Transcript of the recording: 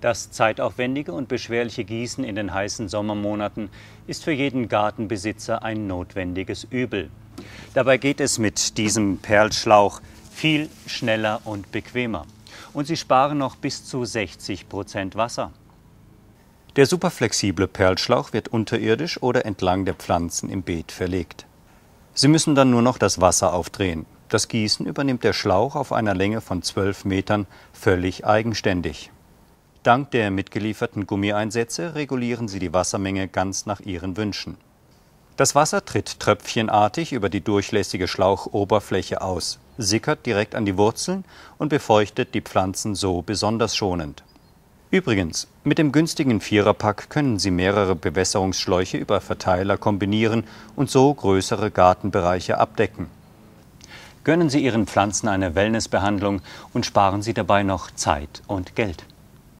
Das zeitaufwendige und beschwerliche Gießen in den heißen Sommermonaten ist für jeden Gartenbesitzer ein notwendiges Übel. Dabei geht es mit diesem Perlschlauch viel schneller und bequemer. Und sie sparen noch bis zu 60 Prozent Wasser. Der superflexible Perlschlauch wird unterirdisch oder entlang der Pflanzen im Beet verlegt. Sie müssen dann nur noch das Wasser aufdrehen. Das Gießen übernimmt der Schlauch auf einer Länge von 12 Metern völlig eigenständig. Dank der mitgelieferten Gummieinsätze regulieren sie die Wassermenge ganz nach ihren Wünschen. Das Wasser tritt tröpfchenartig über die durchlässige Schlauchoberfläche aus, sickert direkt an die Wurzeln und befeuchtet die Pflanzen so besonders schonend. Übrigens, mit dem günstigen Viererpack können Sie mehrere Bewässerungsschläuche über Verteiler kombinieren und so größere Gartenbereiche abdecken. Gönnen Sie Ihren Pflanzen eine Wellnessbehandlung und sparen Sie dabei noch Zeit und Geld.